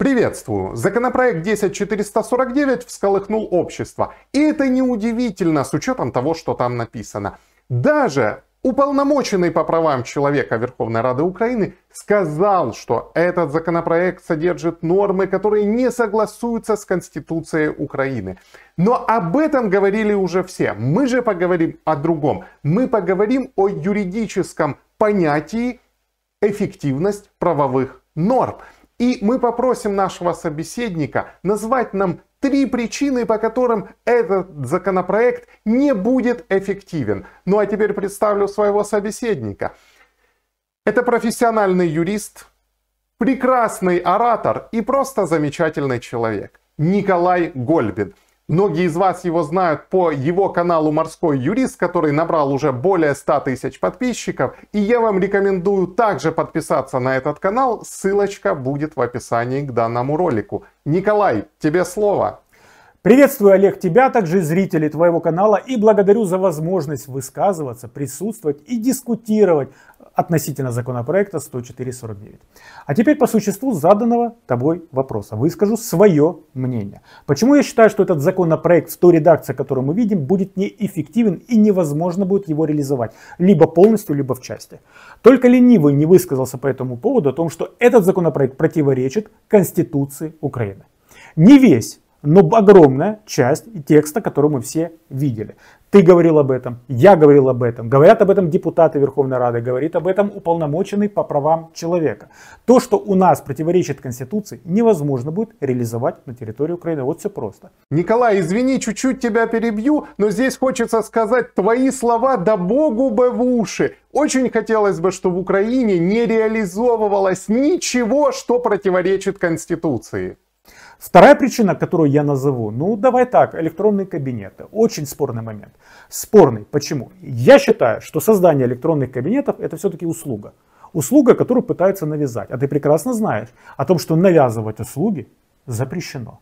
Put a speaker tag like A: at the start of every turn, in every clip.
A: Приветствую! Законопроект 10449 всколыхнул общество. И это неудивительно с учетом того, что там написано. Даже уполномоченный по правам человека Верховной Рады Украины сказал, что этот законопроект содержит нормы, которые не согласуются с Конституцией Украины. Но об этом говорили уже все. Мы же поговорим о другом. Мы поговорим о юридическом понятии эффективность правовых норм. И мы попросим нашего собеседника назвать нам три причины, по которым этот законопроект не будет эффективен. Ну а теперь представлю своего собеседника. Это профессиональный юрист, прекрасный оратор и просто замечательный человек. Николай Гольбин – Многие из вас его знают по его каналу «Морской юрист», который набрал уже более 100 тысяч подписчиков. И я вам рекомендую также подписаться на этот канал. Ссылочка будет в описании
B: к данному ролику. Николай, тебе слово. Приветствую, Олег, тебя, а также зрителей твоего канала и благодарю за возможность высказываться, присутствовать и дискутировать относительно законопроекта 104.49. А теперь по существу заданного тобой вопроса. Выскажу свое мнение. Почему я считаю, что этот законопроект в той редакции, которую мы видим, будет неэффективен и невозможно будет его реализовать. Либо полностью, либо в части. Только ленивый не высказался по этому поводу о том, что этот законопроект противоречит Конституции Украины. Не весь но огромная часть текста, который мы все видели. Ты говорил об этом, я говорил об этом, говорят об этом депутаты Верховной Рады, говорит об этом уполномоченный по правам человека. То, что у нас противоречит Конституции, невозможно будет реализовать на территории Украины. Вот все просто. Николай, извини, чуть-чуть тебя
A: перебью, но здесь хочется сказать, твои слова да богу бы в уши. Очень хотелось бы, чтобы в Украине не реализовывалось ничего, что противоречит
B: Конституции. Вторая причина, которую я назову, ну давай так, электронные кабинеты. Очень спорный момент. Спорный. Почему? Я считаю, что создание электронных кабинетов это все-таки услуга. Услуга, которую пытаются навязать. А ты прекрасно знаешь о том, что навязывать услуги запрещено.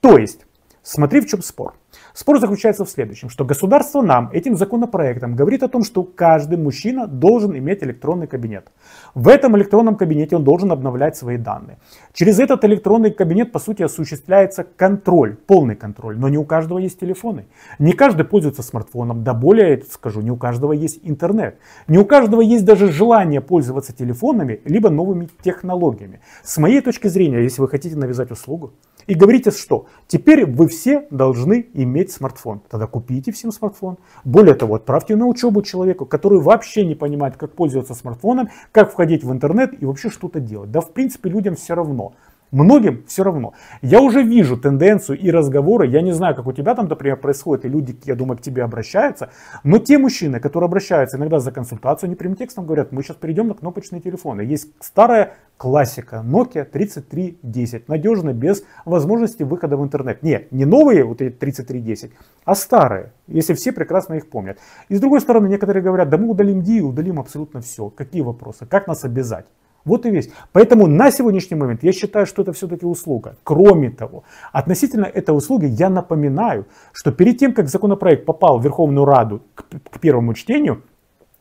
B: То есть, смотри в чем спор. Спор заключается в следующем, что государство нам этим законопроектом говорит о том, что каждый мужчина должен иметь электронный кабинет. В этом электронном кабинете он должен обновлять свои данные. Через этот электронный кабинет, по сути, осуществляется контроль, полный контроль, но не у каждого есть телефоны. Не каждый пользуется смартфоном, да более я скажу, не у каждого есть интернет. Не у каждого есть даже желание пользоваться телефонами, либо новыми технологиями. С моей точки зрения, если вы хотите навязать услугу, и говорите, что теперь вы все должны иметь смартфон. Тогда купите всем смартфон. Более того, отправьте на учебу человеку, который вообще не понимает, как пользоваться смартфоном, как входить в интернет и вообще что-то делать. Да, в принципе, людям все равно. Многим все равно. Я уже вижу тенденцию и разговоры. Я не знаю, как у тебя там, например, происходит, и люди, я думаю, к тебе обращаются. Но те мужчины, которые обращаются иногда за консультацию, они прямым текстом говорят, мы сейчас перейдем на кнопочные телефоны. Есть старая классика Nokia 3310. Надежно, без возможности выхода в интернет. Не, не новые вот эти 3310, а старые, если все прекрасно их помнят. И с другой стороны, некоторые говорят, да мы удалим DI, удалим абсолютно все. Какие вопросы? Как нас обязать? Вот и весь. Поэтому на сегодняшний момент я считаю, что это все-таки услуга. Кроме того, относительно этой услуги я напоминаю, что перед тем, как законопроект попал в Верховную Раду к, к первому чтению,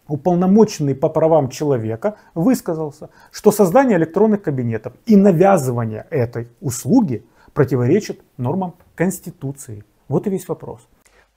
B: уполномоченный по правам человека высказался, что создание электронных кабинетов и навязывание этой услуги противоречит нормам Конституции. Вот и весь вопрос.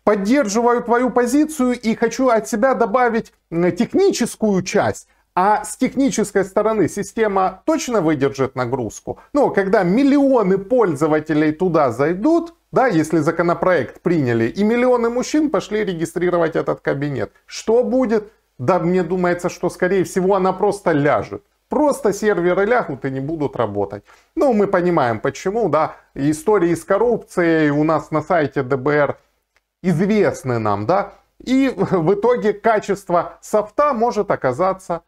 A: Поддерживаю твою позицию и хочу от себя добавить техническую часть. А с технической стороны система точно выдержит нагрузку? но ну, когда миллионы пользователей туда зайдут, да, если законопроект приняли, и миллионы мужчин пошли регистрировать этот кабинет, что будет? Да мне думается, что скорее всего она просто ляжет. Просто серверы лягут и не будут работать. Ну, мы понимаем почему, да. Истории с коррупцией у нас на сайте ДБР известны нам, да. И в итоге качество софта может оказаться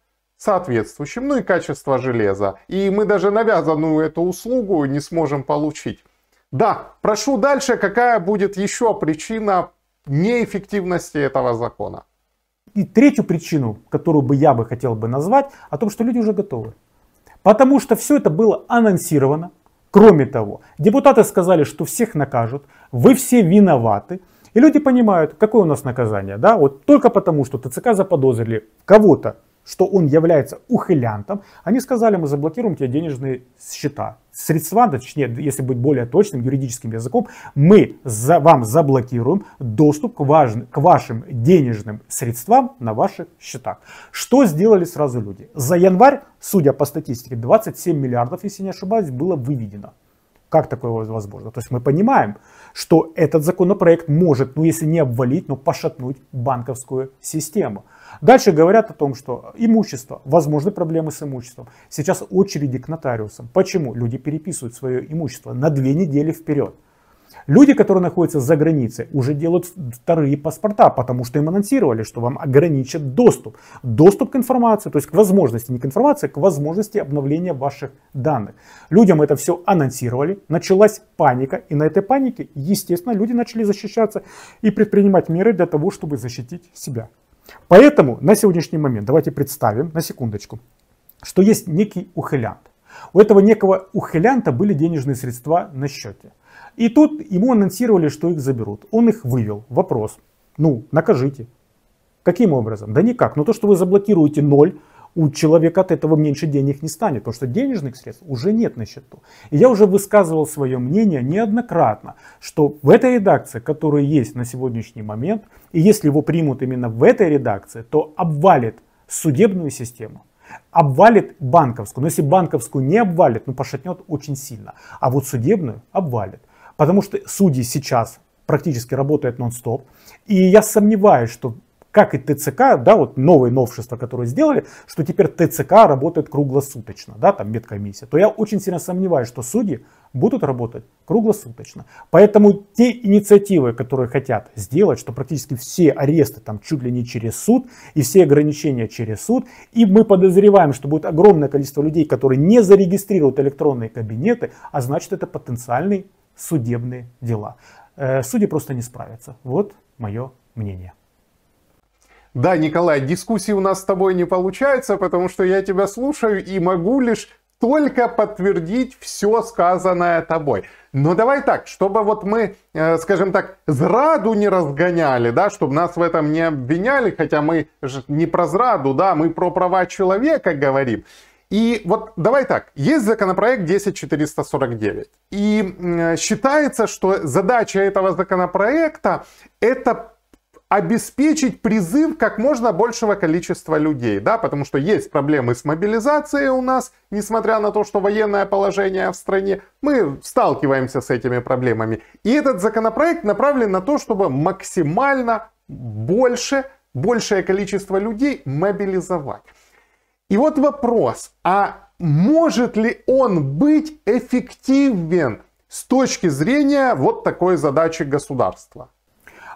A: соответствующим, ну и качество железа. И мы даже навязанную эту услугу не сможем получить. Да, прошу дальше, какая будет еще причина неэффективности этого закона?
B: И третью причину, которую бы я бы хотел бы назвать, о том, что люди уже готовы. Потому что все это было анонсировано. Кроме того, депутаты сказали, что всех накажут, вы все виноваты. И люди понимают, какое у нас наказание. Да? Вот только потому, что ТЦК заподозрили кого-то что он является ухилянтом, они сказали, мы заблокируем тебе денежные счета. Средства, точнее, если быть более точным юридическим языком, мы за, вам заблокируем доступ к, важ, к вашим денежным средствам на ваших счетах. Что сделали сразу люди? За январь, судя по статистике, 27 миллиардов, если не ошибаюсь, было выведено. Как такое возможно? То есть мы понимаем, что этот законопроект может, ну если не обвалить, но пошатнуть банковскую систему. Дальше говорят о том, что имущество, возможны проблемы с имуществом. Сейчас очереди к нотариусам. Почему? Люди переписывают свое имущество на две недели вперед. Люди, которые находятся за границей, уже делают вторые паспорта, потому что им анонсировали, что вам ограничат доступ. Доступ к информации, то есть к возможности, не к информации, а к возможности обновления ваших данных. Людям это все анонсировали, началась паника, и на этой панике, естественно, люди начали защищаться и предпринимать меры для того, чтобы защитить себя. Поэтому на сегодняшний момент, давайте представим, на секундочку, что есть некий ухилянт. У этого некого ухилянта были денежные средства на счете. И тут ему анонсировали, что их заберут. Он их вывел. Вопрос. Ну, накажите. Каким образом? Да никак. Но то, что вы заблокируете ноль, у человека от этого меньше денег не станет, потому что денежных средств уже нет на счету. И я уже высказывал свое мнение неоднократно, что в этой редакции, которая есть на сегодняшний момент, и если его примут именно в этой редакции, то обвалит судебную систему, обвалит банковскую. Но если банковскую не обвалит, ну пошатнет очень сильно, а вот судебную обвалит потому что судьи сейчас практически работают нон-стоп. И я сомневаюсь, что как и ТЦК, да, вот новые новшества, которые сделали, что теперь ТЦК работает круглосуточно, да, там медкомиссия, то я очень сильно сомневаюсь, что судьи будут работать круглосуточно. Поэтому те инициативы, которые хотят сделать, что практически все аресты там чуть ли не через суд, и все ограничения через суд, и мы подозреваем, что будет огромное количество людей, которые не зарегистрируют электронные кабинеты, а значит это потенциальный судебные дела. Э, судьи просто не справятся. Вот мое мнение. Да, Николай, дискуссии у нас с тобой не получается,
A: потому что я тебя слушаю и могу лишь только подтвердить все сказанное тобой. Но давай так, чтобы вот мы, э, скажем так, зраду не разгоняли, да, чтобы нас в этом не обвиняли, хотя мы же не про зраду, да, мы про права человека говорим. И вот давай так, есть законопроект 10449, и считается, что задача этого законопроекта это обеспечить призыв как можно большего количества людей, да, потому что есть проблемы с мобилизацией у нас, несмотря на то, что военное положение в стране, мы сталкиваемся с этими проблемами. И этот законопроект направлен на то, чтобы максимально больше, большее количество людей мобилизовать. И вот вопрос, а может ли он быть
B: эффективен с точки зрения вот такой задачи государства?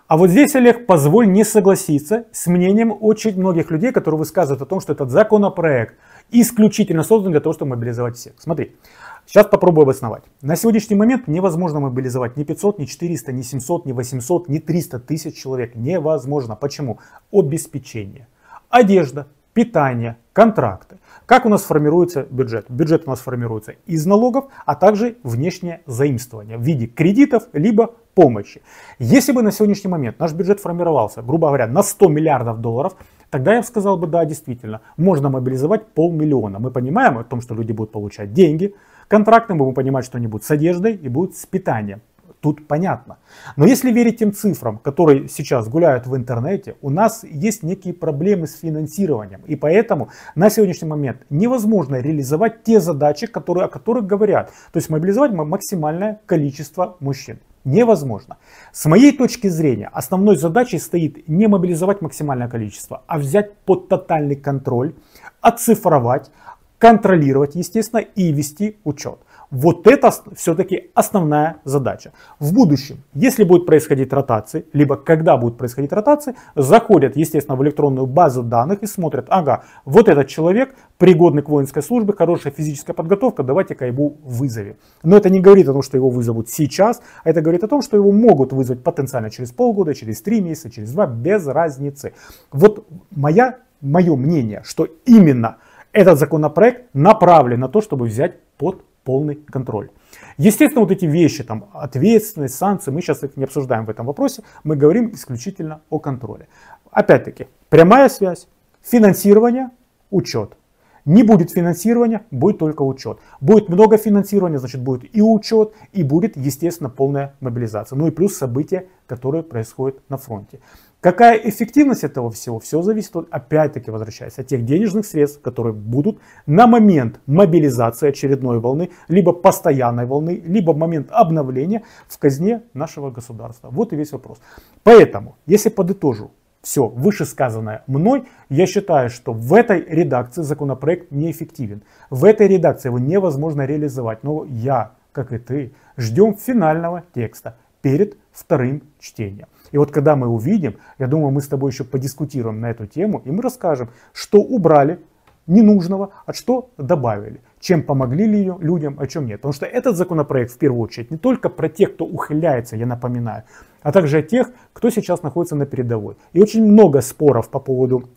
B: А вот здесь, Олег, позволь не согласиться с мнением очень многих людей, которые высказывают о том, что этот законопроект исключительно создан для того, чтобы мобилизовать всех. Смотри, сейчас попробую обосновать. На сегодняшний момент невозможно мобилизовать ни 500, ни 400, ни 700, ни 800, ни 300 тысяч человек. Невозможно. Почему? Обеспечение. Одежда, питание, контракты. Как у нас формируется бюджет? Бюджет у нас формируется из налогов, а также внешнее заимствование в виде кредитов либо помощи. Если бы на сегодняшний момент наш бюджет формировался, грубо говоря, на 100 миллиардов долларов, тогда я бы сказал бы, да, действительно, можно мобилизовать полмиллиона. Мы понимаем о том, что люди будут получать деньги, контракты, мы будем понимать, что они будут с одеждой и будут с питанием тут понятно. Но если верить тем цифрам, которые сейчас гуляют в интернете, у нас есть некие проблемы с финансированием. И поэтому на сегодняшний момент невозможно реализовать те задачи, которые, о которых говорят. То есть мобилизовать максимальное количество мужчин. Невозможно. С моей точки зрения, основной задачей стоит не мобилизовать максимальное количество, а взять под тотальный контроль, оцифровать, контролировать, естественно, и вести учет. Вот это все-таки основная задача. В будущем, если будет происходить ротации, либо когда будет происходить ротации, заходят, естественно, в электронную базу данных и смотрят, ага, вот этот человек пригодный к воинской службе, хорошая физическая подготовка, давайте-ка его вызови. Но это не говорит о том, что его вызовут сейчас, а это говорит о том, что его могут вызвать потенциально через полгода, через три месяца, через два, без разницы. Вот моя, мое мнение, что именно этот законопроект направлен на то, чтобы взять под полный контроль. Естественно, вот эти вещи, там, ответственность, санкции, мы сейчас это не обсуждаем в этом вопросе, мы говорим исключительно о контроле. Опять-таки, прямая связь, финансирование, учет. Не будет финансирования, будет только учет. Будет много финансирования, значит будет и учет, и будет, естественно, полная мобилизация. Ну и плюс события, которые происходят на фронте. Какая эффективность этого всего? Все зависит, опять-таки возвращаясь, от тех денежных средств, которые будут на момент мобилизации очередной волны, либо постоянной волны, либо в момент обновления в казне нашего государства. Вот и весь вопрос. Поэтому, если подытожу все вышесказанное мной, я считаю, что в этой редакции законопроект неэффективен. В этой редакции его невозможно реализовать. Но я, как и ты, ждем финального текста перед вторым чтением. И вот когда мы увидим, я думаю, мы с тобой еще подискутируем на эту тему, и мы расскажем, что убрали ненужного, а что добавили, чем помогли ли людям, а чем нет. Потому что этот законопроект в первую очередь не только про тех, кто ухиляется, я напоминаю, а также о тех, кто сейчас находится на передовой. И очень много споров по поводу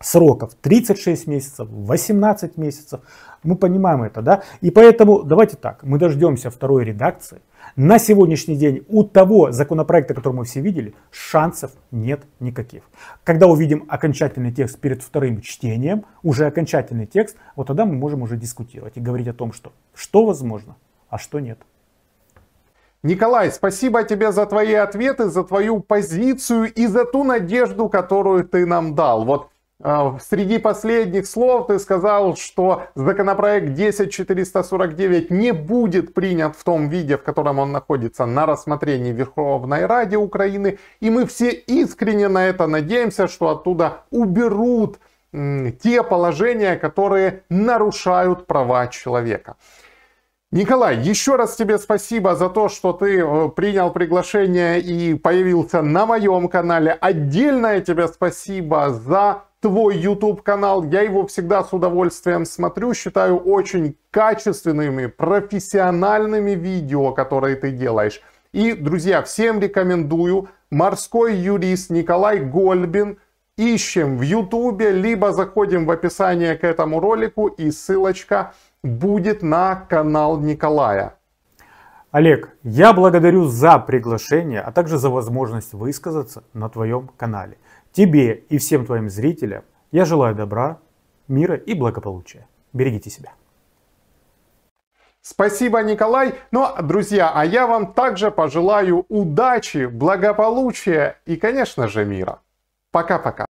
B: сроков 36 месяцев, 18 месяцев. Мы понимаем это, да? И поэтому давайте так, мы дождемся второй редакции. На сегодняшний день у того законопроекта, который мы все видели, шансов нет никаких. Когда увидим окончательный текст перед вторым чтением, уже окончательный текст, вот тогда мы можем уже дискутировать и говорить о том, что что возможно, а что нет. Николай, спасибо тебе за твои ответы, за твою позицию
A: и за ту надежду, которую ты нам дал. Вот а, среди последних слов ты сказал, что законопроект 10449 не будет принят в том виде, в котором он находится на рассмотрении Верховной Ради Украины. И мы все искренне на это надеемся, что оттуда уберут те положения, которые нарушают права человека. Николай, еще раз тебе спасибо за то, что ты э, принял приглашение и появился на моем канале. Отдельное тебе спасибо за твой YouTube канал. Я его всегда с удовольствием смотрю, считаю очень качественными, профессиональными видео, которые ты делаешь. И, друзья, всем рекомендую морской юрист Николай Гольбин. Ищем в YouTube либо заходим в описание к этому ролику и ссылочка будет на канал Николая.
B: Олег, я благодарю за приглашение, а также за возможность высказаться на твоем канале. Тебе и всем твоим зрителям я желаю добра, мира и благополучия. Берегите себя. Спасибо, Николай.
A: Ну, а, друзья, а я вам также пожелаю удачи, благополучия и, конечно же, мира. Пока-пока.